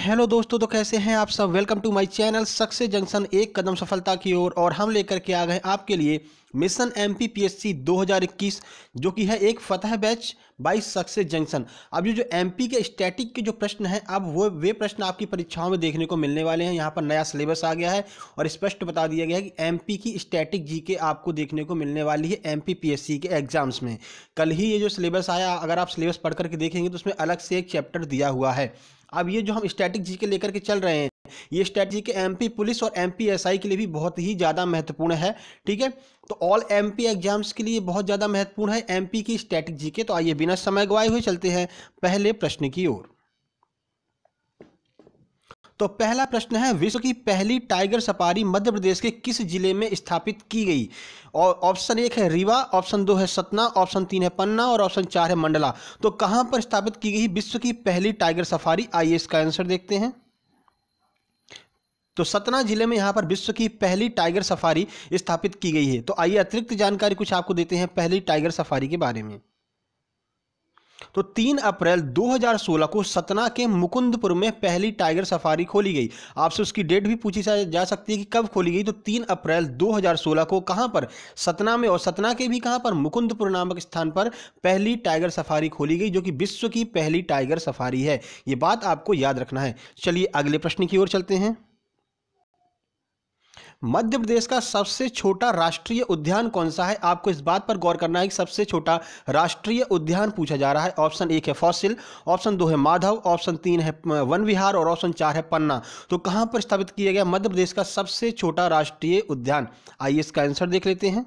hello दोस्तों तो कैसे हैं आप सब welcome to my channel success junction एक कदम सफलता की ओर और, और हम लेकर के आ गए आपके लिए mission M P P S C दो हज़ार इक्कीस जो कि है एक फतह बैच बाई सक्सेस जंक्शन अब ये जो एम पी के स्टैटिक के जो प्रश्न हैं अब वो वे प्रश्न आपकी परीक्षाओं में देखने को मिलने वाले हैं यहाँ पर नया सिलेबस आ गया है और स्पष्ट बता दिया गया है कि एम पी की स्टैटिक जी के आपको देखने को मिलने वाली है M P P S C के एग्जाम्स में कल ही ये जो सिलेबस आया अगर आप सिलेबस पढ़ करके देखेंगे तो उसमें अलग से एक चैप्टर दिया हुआ है अब ये जो हम स्टैटिक जी के लेकर के चल रहे हैं ये स्ट्रैटेजी के एमपी पुलिस और एमपी एसआई के लिए भी बहुत ही ज़्यादा महत्वपूर्ण है ठीक है तो ऑल एमपी एग्जाम्स के लिए बहुत ज़्यादा महत्वपूर्ण है एमपी की स्ट्रैटेजी के तो आइए बिना समय गवाए हुए चलते हैं पहले प्रश्न की ओर तो पहला प्रश्न है विश्व की पहली टाइगर सफारी मध्य प्रदेश के किस जिले में स्थापित की गई और ऑप्शन एक है रीवा ऑप्शन दो है सतना ऑप्शन तीन है पन्ना और ऑप्शन चार है मंडला तो कहां पर स्थापित की गई विश्व की पहली टाइगर सफारी आइए इसका आंसर देखते हैं तो सतना जिले में यहाँ पर विश्व की पहली टाइगर सफारी स्थापित की गई है तो आइए अतिरिक्त जानकारी कुछ आपको देते हैं पहली टाइगर सफारी के बारे में तो 3 अप्रैल 2016 को सतना के मुकुंदपुर में पहली टाइगर सफारी खोली गई आपसे उसकी डेट भी पूछी जा सकती है कि कब खोली गई तो 3 अप्रैल 2016 को कहां पर सतना में और सतना के भी कहां पर मुकुंदपुर नामक स्थान पर पहली टाइगर सफारी खोली गई जो कि विश्व की पहली टाइगर सफारी है ये बात आपको याद रखना है चलिए अगले प्रश्न की ओर चलते हैं मध्य प्रदेश का सबसे छोटा राष्ट्रीय उद्यान कौन सा है आपको इस बात पर गौर करना है कि सबसे छोटा राष्ट्रीय उद्यान पूछा जा रहा है ऑप्शन एक है फॉसिल ऑप्शन दो है माधव ऑप्शन तीन है वन विहार और ऑप्शन चार है पन्ना तो कहां पर स्थापित किया गया मध्य प्रदेश का सबसे छोटा राष्ट्रीय उद्यान आइए इसका आंसर देख लेते हैं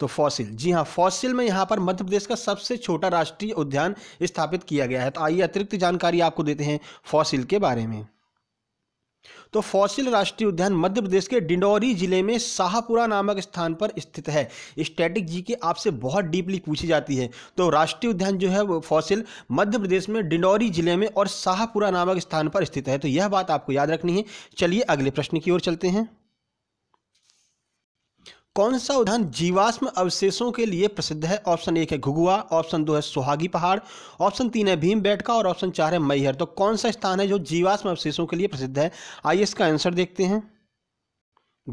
तो फॉसिल जी हाँ फॉसिल में यहां पर मध्य प्रदेश का सबसे छोटा राष्ट्रीय उद्यान स्थापित किया गया है तो आइए अतिरिक्त जानकारी आपको देते हैं फॉसिल के बारे में तो फौसिल राष्ट्रीय उद्यान मध्य प्रदेश के डिंडौरी जिले में शाहपुरा नामक स्थान पर स्थित है स्टैटिक जी के आपसे बहुत डीपली पूछी जाती है तो राष्ट्रीय उद्यान जो है वो फौसिल मध्य प्रदेश में डिंडौरी जिले में और शाहपुरा नामक स्थान पर स्थित है तो यह बात आपको याद रखनी है चलिए अगले प्रश्न की ओर चलते हैं कौन सा उद्यान जीवाश्म अवशेषों के लिए प्रसिद्ध है ऑप्शन एक है घुगुआ ऑप्शन दो है सुहागी पहाड़ ऑप्शन तीन है भीम बैठका और ऑप्शन चार है मैहर तो कौन सा स्थान है जो जीवाश्म अवशेषों के लिए प्रसिद्ध है आइए इसका आंसर देखते हैं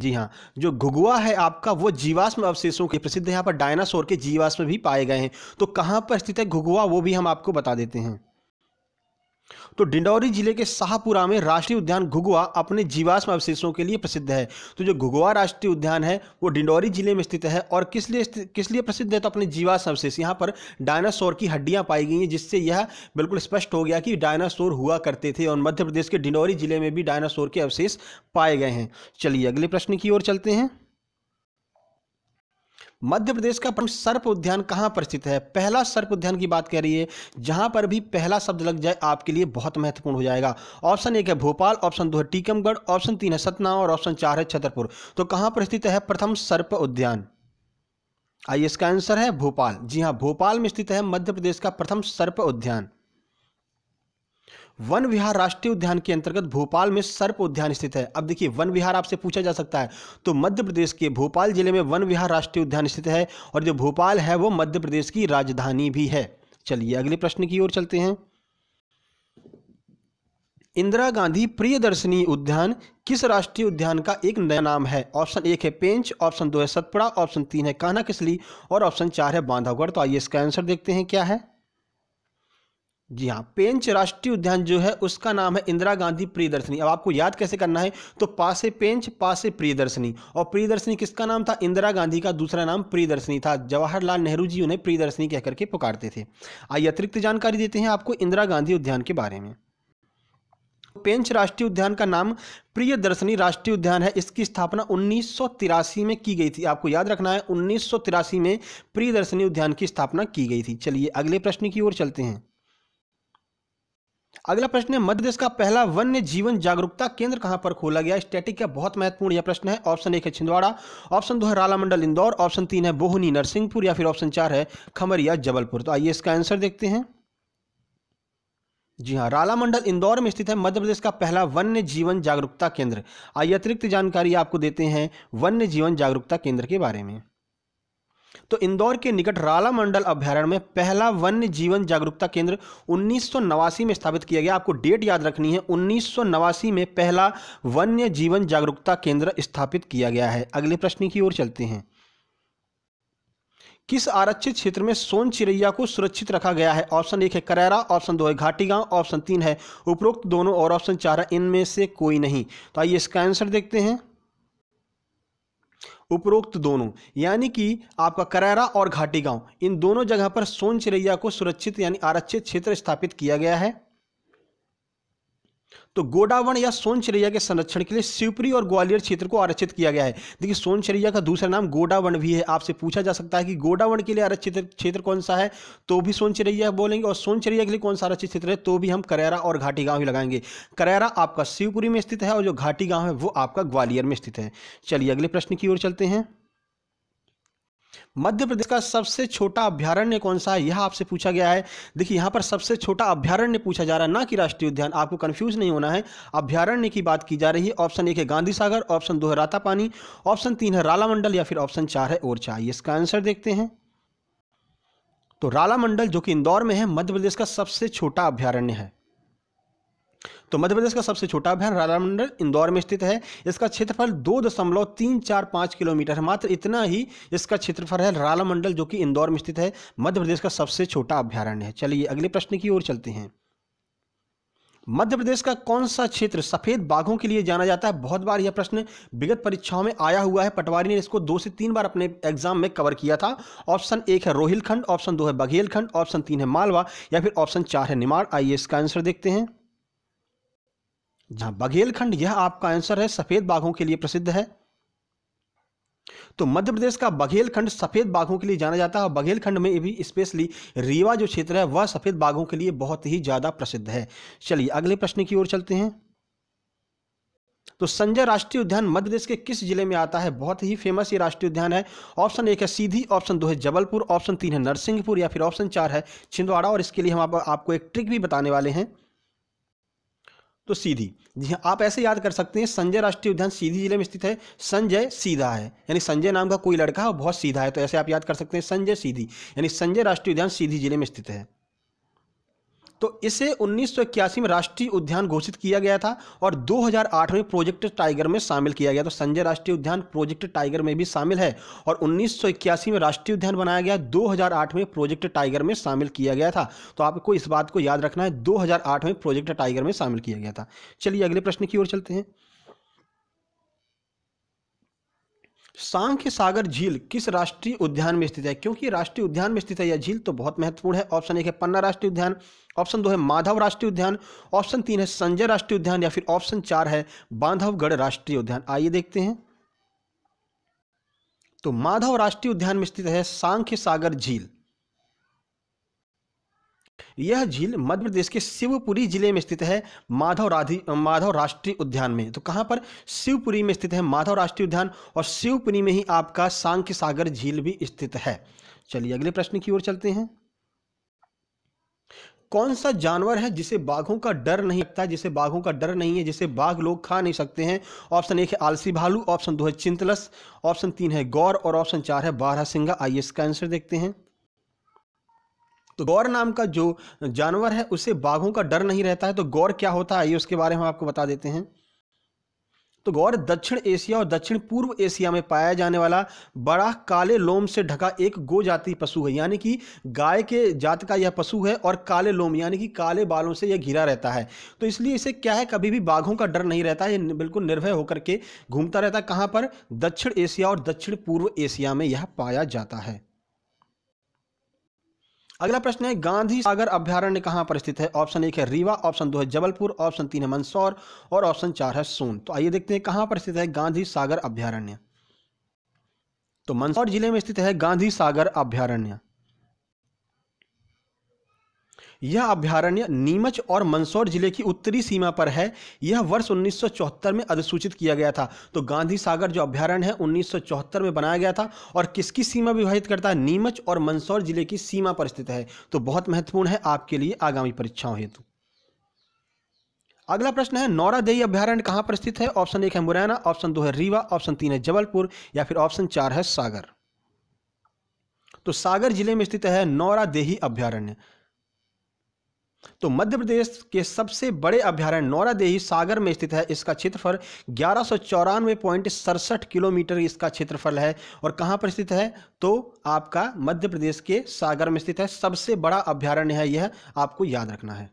जी हाँ जो घुगुआ है आपका वो जीवाश्म अवशेषों के प्रसिद्ध है यहाँ पर डायनासोर के जीवाश्म भी पाए गए हैं तो कहाँ पर स्थित है घुगुआ वो भी हम आपको बता देते हैं तो डिंडौरी जिले के शाहपुरा में राष्ट्रीय उद्यान घुगुआ अपने जीवाश्म अवशेषों के लिए प्रसिद्ध है तो जो घुगुआ राष्ट्रीय उद्यान है वो डिंडौरी जिले में स्थित है और किस लिए किस लिए प्रसिद्ध है तो अपने जीवाश्म अवशेष यहाँ पर डायनासोर की हड्डियाँ पाई गई हैं जिससे यह बिल्कुल स्पष्ट हो गया कि डायनासोर हुआ करते थे और मध्य प्रदेश के डिंडौरी जिले में भी डायनासोर के अवशेष पाए गए हैं चलिए अगले प्रश्न की ओर चलते हैं मध्य प्रदेश का प्रमुख सर्प उद्यान कहाँ पर स्थित है पहला सर्प उद्यान की बात कर रही है जहाँ पर भी पहला शब्द लग जाए आपके लिए बहुत महत्वपूर्ण हो जाएगा ऑप्शन एक है भोपाल ऑप्शन दो है टीकमगढ़ ऑप्शन तीन है सतना और ऑप्शन चार है छतरपुर तो कहाँ पर स्थित है प्रथम सर्प उद्यान आइए इसका आंसर है भोपाल जी हाँ भोपाल में स्थित है मध्य प्रदेश का प्रथम सर्प उद्यान वन विहार राष्ट्रीय उद्यान के अंतर्गत भोपाल में सर्प उद्यान स्थित है अब देखिए वन विहार आपसे पूछा जा सकता है तो मध्य प्रदेश के भोपाल जिले में वन विहार राष्ट्रीय उद्यान स्थित है और जो भोपाल है वो मध्य प्रदेश की राजधानी भी है चलिए अगले प्रश्न की ओर चलते हैं इंदिरा गांधी प्रियदर्शनी उद्यान किस राष्ट्रीय उद्यान का एक नया नाम है ऑप्शन एक है पेंच ऑप्शन दो है सतपुड़ा ऑप्शन तीन है कान्हा किसली और ऑप्शन चार है बांधवगढ़ तो आइए इसका आंसर देखते हैं क्या है जी हाँ पेंच राष्ट्रीय उद्यान जो है उसका नाम है इंदिरा गांधी प्रियदर्शनी अब आपको याद कैसे करना है तो पासे पेंच पासे प्रियदर्शनी और प्रियदर्शनी किसका नाम था इंदिरा गांधी का दूसरा नाम प्रियदर्शनी था जवाहरलाल नेहरू जी उन्हें प्रियदर्शनी कहकर के पुकारते थे आइए अतिरिक्त जानकारी देते हैं आपको इंदिरा गांधी उद्यान के बारे में पेंच राष्ट्रीय उद्यान का नाम प्रियदर्शनी राष्ट्रीय उद्यान है इसकी स्थापना उन्नीस में की गई थी आपको याद रखना है उन्नीस में प्रियदर्शनी उद्यान की स्थापना की गई थी चलिए अगले प्रश्न की ओर चलते हैं अगला प्रश्न है मध्य प्रदेश का पहला वन्य जीवन जागरूकता केंद्र कहां पर खोला गया स्टैटिक का बहुत महत्वपूर्ण यह प्रश्न है ऑप्शन एक है छिंदवाड़ा ऑप्शन दो है राला मंडल इंदौर ऑप्शन तीन है बोहनी नरसिंहपुर या फिर ऑप्शन चार है खमरिया जबलपुर तो आइए इसका आंसर देखते हैं जी हाँ राला मंडल इंदौर में स्थित है मध्य प्रदेश का पहला वन्य जीवन जागरूकता केंद्र आइए अतिरिक्त जानकारी आपको देते हैं वन्य जीवन जागरूकता केंद्र के बारे में तो इंदौर के निकट राला मंडल अभ्यारण्य में पहला वन्य जीवन जागरूकता केंद्र उन्नीस में स्थापित किया गया आपको डेट याद रखनी है उन्नीस में पहला वन्य जीवन जागरूकता केंद्र स्थापित किया गया है अगले प्रश्न की ओर चलते हैं किस आरक्षित क्षेत्र में सोन चिड़ैया को सुरक्षित रखा गया है ऑप्शन एक है करैरा ऑप्शन दो है घाटीगांव ऑप्शन तीन है उपरोक्त दोनों और ऑप्शन चार है इनमें से कोई नहीं तो आइए इसका आंसर देखते हैं उपरोक्त दोनों यानी कि आपका करैरा और घाटी गांव इन दोनों जगह पर सोन चिरैया को सुरक्षित यानी आरक्षित क्षेत्र स्थापित किया गया है तो गोडावन या सोनचरिया के संरक्षण के लिए शिवपुरी और ग्वालियर क्षेत्र को आरक्षित किया गया है देखिए सोनचरिया का दूसरा नाम गोडावन भी है आपसे पूछा जा सकता है कि गोडावन के लिए आरक्षित क्षेत्र कौन सा है तो भी सोनचरिया बोलेंगे और सोनचरिया के लिए कौन सा आरक्षित क्षेत्र है तो भी हम करैरा और घाटी गाँव ही लगाएंगे करैरा आपका शिवपुरी में स्थित है और जो घाटी गाँव है वो आपका ग्वालियर में स्थित है चलिए अगले प्रश्न की ओर चलते हैं मध्य प्रदेश का सबसे छोटा अभ्यारण्य कौन सा है यह आपसे पूछा गया है देखिए यहाँ पर सबसे छोटा अभ्यारण्य पूछा जा रहा है ना कि राष्ट्रीय उद्यान आपको कन्फ्यूज नहीं होना है अभ्यारण्य की बात की जा रही है ऑप्शन एक है गांधी सागर ऑप्शन दो है रातापानी ऑप्शन तीन है राला मंडल या फिर ऑप्शन चार है ओरछा इसका आंसर देखते हैं तो राला मंडल जो कि इंदौर में है मध्य प्रदेश का सबसे छोटा अभ्यारण्य है तो मध्य प्रदेश का सबसे छोटा अभ्यारण राधा मंडल इंदौर में स्थित है इसका क्षेत्रफल दो दशमलव तीन चार पाँच किलोमीटर है मात्र इतना ही इसका क्षेत्रफल है राधा मंडल जो कि इंदौर में स्थित है मध्य प्रदेश का सबसे छोटा अभ्यारण्य है चलिए अगले प्रश्न की ओर चलते हैं मध्य प्रदेश का कौन सा क्षेत्र सफेद बाघों के लिए जाना जाता है बहुत बार यह प्रश्न विगत परीक्षाओं में आया हुआ है पटवारी ने इसको दो से तीन बार अपने एग्जाम में कवर किया था ऑप्शन एक है रोहिलखंड ऑप्शन दो है बघेलखंड ऑप्शन तीन है मालवा या फिर ऑप्शन चार है निमाड़ आइए इसका आंसर देखते हैं जहां बघेलखंड यह आपका आंसर है सफेद बाघों के लिए प्रसिद्ध है तो मध्य प्रदेश का बघेलखंड सफेद बाघों के लिए जाना जाता है बघेलखंड में भी स्पेशली रीवा जो क्षेत्र है वह सफेद बाघों के लिए बहुत ही ज्यादा प्रसिद्ध है चलिए अगले प्रश्न की ओर चलते हैं तो संजय राष्ट्रीय उद्यान मध्य प्रदेश के किस जिले में आता है बहुत ही फेमस ये राष्ट्रीय उद्यान है ऑप्शन एक है सीधी ऑप्शन दो है जबलपुर ऑप्शन तीन है नरसिंहपुर या फिर ऑप्शन चार है छिंदवाड़ा और इसके लिए हम आप, आपको एक ट्रिक भी बताने वाले हैं तो सीधी जी हाँ आप ऐसे याद कर सकते हैं संजय राष्ट्रीय उद्यान सीधी जिले में स्थित है संजय सीधा है यानी संजय नाम का कोई लड़का है बहुत सीधा है तो ऐसे आप याद कर सकते हैं संजय सीधी यानी संजय राष्ट्रीय उद्यान सीधी जिले में स्थित है तो इसे उन्नीस में राष्ट्रीय उद्यान घोषित किया गया था और 2008 में प्रोजेक्ट टाइगर में शामिल किया गया तो संजय राष्ट्रीय उद्यान प्रोजेक्ट टाइगर में भी शामिल है और उन्नीस में राष्ट्रीय उद्यान बनाया गया 2008 में प्रोजेक्ट टाइगर में शामिल किया गया था तो आपको इस बात को याद रखना है दो में प्रोजेक्ट टाइगर में शामिल किया गया था चलिए अगले प्रश्न की ओर चलते हैं सांख्य सागर झील किस राष्ट्रीय उद्यान में स्थित है क्योंकि राष्ट्रीय उद्यान में स्थित है यह झील तो बहुत महत्वपूर्ण है ऑप्शन एक है पन्ना राष्ट्रीय उद्यान ऑप्शन दो है माधव राष्ट्रीय उद्यान ऑप्शन तीन है संजय राष्ट्रीय उद्यान या फिर ऑप्शन चार है बांधवगढ़ राष्ट्रीय उद्यान आइए देखते हैं तो माधव राष्ट्रीय उद्यान में स्थित है सांख्य सागर झील यह झील मध्य प्रदेश के शिवपुरी जिले में स्थित है माधव राधी माधव राष्ट्रीय उद्यान में तो कहाँ पर शिवपुरी में स्थित है माधव राष्ट्रीय उद्यान और शिवपुरी में ही आपका सांख्य सागर झील भी स्थित है चलिए अगले प्रश्न की ओर चलते हैं कौन सा जानवर है जिसे बाघों का डर नहीं लगता जिसे बाघों का डर नहीं है जिसे बाघ लोग खा नहीं सकते हैं ऑप्शन एक है आलसी भालू ऑप्शन दो है चिंतलस ऑप्शन तीन है गौर और ऑप्शन चार है बारह सिंगा आइए इसका आंसर देखते हैं तो गौर नाम का जो जानवर है उसे बाघों का डर नहीं रहता है तो गौर क्या होता है ये उसके बारे में हम आपको बता देते हैं तो गौर दक्षिण एशिया और दक्षिण पूर्व एशिया में पाया जाने वाला बड़ा काले लोम से ढका एक गो जाति पशु है यानी कि गाय के जात का यह पशु है और काले लोम यानी कि काले बालों से यह घिरा रहता है तो इसलिए इसे क्या है कभी भी बाघों का डर नहीं रहता है बिल्कुल निर्भय होकर के घूमता रहता है कहाँ पर दक्षिण एशिया और दक्षिण पूर्व एशिया में यह पाया जाता है अगला प्रश्न है गांधी सागर अभ्यारण्य कहाँ पर स्थित है ऑप्शन एक है रीवा ऑप्शन दो है जबलपुर ऑप्शन तीन है मंदसौर और ऑप्शन चार है सोन तो आइए देखते हैं कहाँ पर स्थित है गांधी सागर अभ्यारण्य तो मंदसौर जिले में स्थित है गांधी सागर अभ्यारण्य यह अभ्यारण्य नीमच और मंदसौर जिले की उत्तरी सीमा पर है यह वर्ष 1974 में अधिसूचित किया गया था तो गांधी सागर जो अभ्यारण्य है 1974 में बनाया गया था और किसकी सीमा विभाजित करता है नीमच और मंदसौर जिले की सीमा पर स्थित है तो बहुत महत्वपूर्ण है आपके लिए आगामी परीक्षाओं हेतु अगला प्रश्न है नौरा देई अभ्यारण्य कहाँ पर स्थित है ऑप्शन एक है मुरैना ऑप्शन दो है रीवा ऑप्शन तीन है जबलपुर या फिर ऑप्शन चार है सागर तो सागर जिले में स्थित है नौरा देही अभ्यारण्य तो मध्य प्रदेश के सबसे बड़े अभ्यारण्य नौरादेही सागर में स्थित है इसका क्षेत्रफल ग्यारह सौ चौरानवे पॉइंट सड़सठ किलोमीटर इसका क्षेत्रफल है और कहाँ पर स्थित है तो आपका मध्य प्रदेश के सागर में स्थित है सबसे बड़ा अभ्यारण्य है यह आपको याद रखना है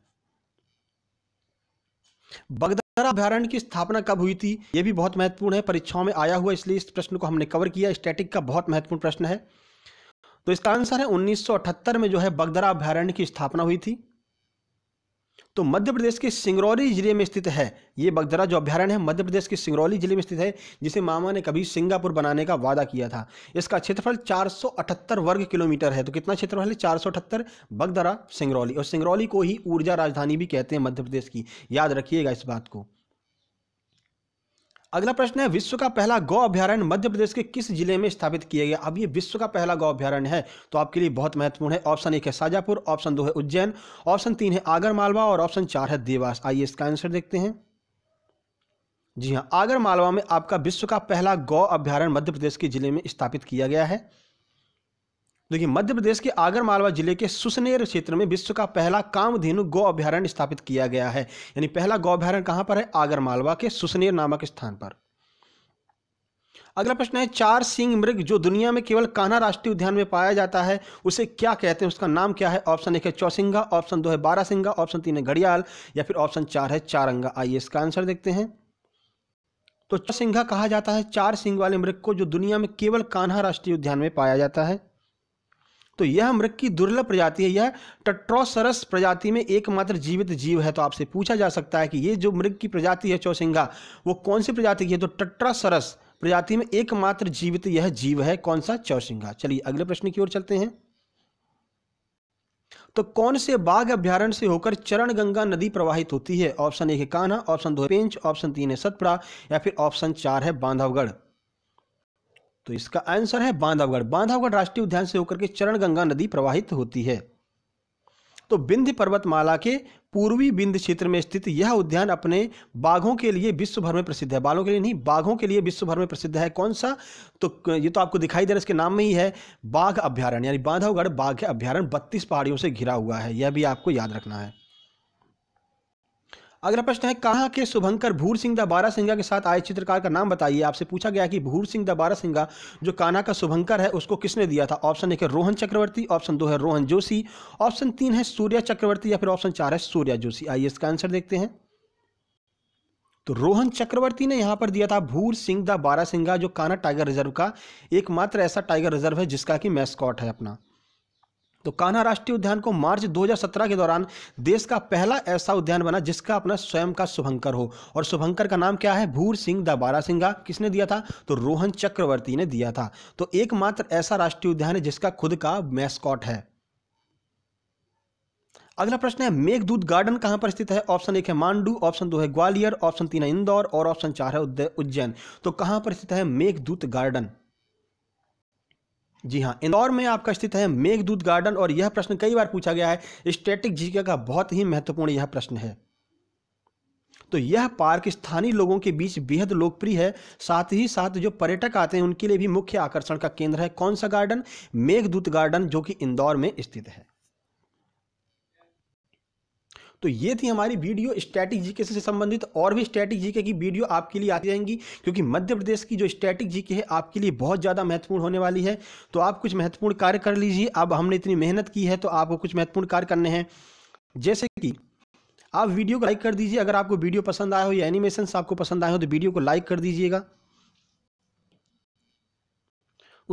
बगदरा अभ्यारण्य की स्थापना कब हुई थी यह भी बहुत महत्वपूर्ण है परीक्षाओं में आया हुआ इसलिए इस प्रश्न को हमने कवर किया स्टैटिक का बहुत महत्वपूर्ण प्रश्न है तो इसका आंसर है 1978 में जो है बगदरा अभ्यारण्य की स्थापना हुई थी तो मध्य प्रदेश के सिंगरौली जिले में स्थित है ये बगदरा जो अभ्यारण्य है मध्य प्रदेश के सिंगरौली जिले में स्थित है जिसे मामा ने कभी सिंगापुर बनाने का वादा किया था इसका क्षेत्रफल 478 वर्ग किलोमीटर है तो कितना क्षेत्रफल है चार बगदरा सिंगरौली और सिंगरौली को ही ऊर्जा राजधानी भी कहते हैं मध्य प्रदेश की याद रखिएगा इस बात को अगला प्रश्न है विश्व का पहला गौ अभ्यारण्य मध्य प्रदेश के किस जिले में स्थापित किया गया अब ये विश्व का पहला गौ अभ्यारण्य है तो आपके लिए बहुत महत्वपूर्ण है ऑप्शन एक है साजापुर ऑप्शन दो है उज्जैन ऑप्शन तीन है आगरमालवा और ऑप्शन चार है देवास आइए इसका आंसर देखते हैं जी हाँ आगरमालवा में आपका विश्व का पहला गौ अभ्यारण्य मध्य प्रदेश के जिले में स्थापित किया गया है देखिए मध्य प्रदेश के आगरमालवा जिले के सुसनेर क्षेत्र में विश्व का पहला कामधेनु गौ अभ्यारण्य स्थापित किया गया है यानी पहला गौ अभ्यारण्य कहां पर है आगरमालवा के सुसनेर नामक स्थान पर अगला प्रश्न है चार सिंह मृग जो दुनिया में केवल कान्हा राष्ट्रीय उद्यान में पाया जाता है उसे क्या कहते हैं उसका नाम क्या है ऑप्शन एक है चौसिंगा ऑप्शन दो है बारह सिंगा ऑप्शन तीन है घड़ियाल या फिर ऑप्शन चार है चारंगा आइए इसका आंसर देखते हैं तो चौसिंगा कहा जाता है चार सिंह वाले मृग को जो दुनिया में केवल कान्हा राष्ट्रीय उद्यान में पाया जाता है तो यह मृग की दुर्लभ प्रजाति है यह टट्रोसरस प्रजाति में एकमात्र जीवित जीव है तो आपसे पूछा जा सकता है कि ये जो मृग की प्रजाति है चौसिंगा वो कौन सी प्रजाति की है तो टट्रोसरस प्रजाति में एकमात्र जीवित यह जीव है कौन सा चौसिंगा चलिए अगले प्रश्न की ओर चलते हैं तो कौन से बाघ अभ्यारण से होकर चरण गंगा नदी प्रवाहित होती है ऑप्शन एक है कान्हा ऑप्शन दो है पेंच ऑप्शन तीन है सतपुड़ा या फिर ऑप्शन चार है बांधवगढ़ तो इसका आंसर है बांधवगढ़ बांधवगढ़ राष्ट्रीय उद्यान से होकर के चरण गंगा नदी प्रवाहित होती है तो विंध्य पर्वतमाला के पूर्वी बिंध क्षेत्र में स्थित यह उद्यान अपने बाघों के लिए विश्व भर में प्रसिद्ध है बाघों के लिए नहीं बाघों के लिए विश्व भर में प्रसिद्ध है कौन सा तो ये तो आपको दिखाई दे रहा है इसके नाम में ही है बाघ अभ्यारण्य यानी बांधवगढ़ बाघ अभ्यारण्य बत्तीस पहाड़ियों से घिरा हुआ है यह भी आपको याद रखना है अगला प्रश्न है कहाँ के शुभंकर भूर सिंह द बारा सिंगा के साथ आए चित्रकार का नाम बताइए आपसे पूछा गया कि भूर सिंह द बारा सिंगा जो काना का शुभंकर है उसको किसने दिया था ऑप्शन एक है रोहन चक्रवर्ती ऑप्शन दो है रोहन जोशी ऑप्शन तीन है सूर्या चक्रवर्ती या फिर ऑप्शन चार है सूर्या जोशी आइए इसका आंसर देखते हैं तो रोहन चक्रवर्ती ने यहां पर दिया था भूर सिंह द बारा सिंगा जो काना टाइगर रिजर्व का एकमात्र ऐसा टाइगर रिजर्व है जिसका कि मैस्कॉट है अपना तो कान्हा राष्ट्रीय उद्यान को मार्च 2017 के दौरान देश का पहला ऐसा उद्यान बना जिसका अपना स्वयं का शुभंकर हो और शुभंकर का नाम क्या है भूर सिंह द बारा सिंगा किसने दिया था तो रोहन चक्रवर्ती ने दिया था तो एकमात्र ऐसा राष्ट्रीय उद्यान है जिसका खुद का मैस्कॉट है अगला प्रश्न है मेघदूत गार्डन कहां पर स्थित है ऑप्शन एक है मांडू ऑप्शन दो है ग्वालियर ऑप्शन तीन है इंदौर और ऑप्शन चार है उज्जैन तो कहां पर स्थित है मेघदूत गार्डन जी हाँ इंदौर में आपका स्थित है मेघदूत गार्डन और यह प्रश्न कई बार पूछा गया है स्टैटिक जीके का बहुत ही महत्वपूर्ण यह प्रश्न है तो यह पार्क स्थानीय लोगों के बीच बेहद लोकप्रिय है साथ ही साथ जो पर्यटक आते हैं उनके लिए भी मुख्य आकर्षण का केंद्र है कौन सा गार्डन मेघदूत गार्डन जो कि इंदौर में स्थित है तो ये थी हमारी वीडियो स्टैटिक जीके से संबंधित और भी स्टैटिक जीके की वीडियो आपके लिए आती रहेंगी क्योंकि मध्य प्रदेश की जो स्टैटिक जीके है आपके लिए बहुत ज़्यादा महत्वपूर्ण होने वाली है तो आप कुछ महत्वपूर्ण कार्य कर लीजिए अब हमने इतनी मेहनत की है तो आपको कुछ महत्वपूर्ण कार्य करने हैं जैसे कि आप वीडियो को लाइक कर दीजिए अगर आपको वीडियो पसंद आया हो या एनिमेशन आपको पसंद आए हो तो वीडियो को लाइक कर दीजिएगा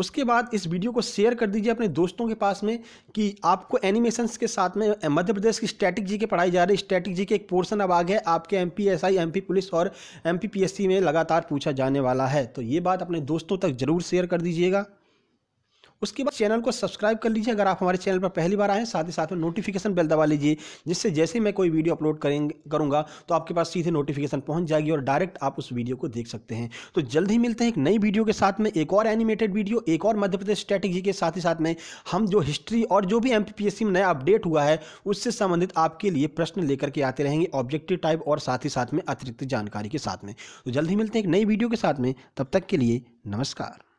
उसके बाद इस वीडियो को शेयर कर दीजिए अपने दोस्तों के पास में कि आपको एनिमेशन के साथ में मध्य प्रदेश की स्टैटिक जी के पढ़ाई जा रही स्टैटिक जी के एक पोर्सन अब आ गया आपके M P S I M P police और M P P S C में लगातार पूछा जाने वाला है तो ये बात अपने दोस्तों तक ज़रूर शेयर कर दीजिएगा उसके बाद चैनल को सब्सक्राइब कर लीजिए अगर आप हमारे चैनल पर पहली बार आए साथ ही साथ में नोटिफिकेशन बेल दबा लीजिए जिससे जैसे मैं कोई वीडियो अपलोड करेंगे करूँगा तो आपके पास सीधे नोटिफिकेशन पहुँच जाएगी और डायरेक्ट आप उस वीडियो को देख सकते हैं तो जल्द ही मिलते हैं एक नई वीडियो के साथ में एक और एनिमेटेड वीडियो एक और मध्य प्रदेश स्ट्रैटेजी के साथ ही साथ में हम जो हिस्ट्री और जो भी एम में नया अपडेट हुआ है उससे संबंधित आपके लिए प्रश्न लेकर के आते रहेंगे ऑब्जेक्टिव टाइप और साथ ही साथ में अतिरिक्त जानकारी के साथ में तो जल्द ही मिलते हैं एक नई वीडियो के साथ में तब तक के लिए नमस्कार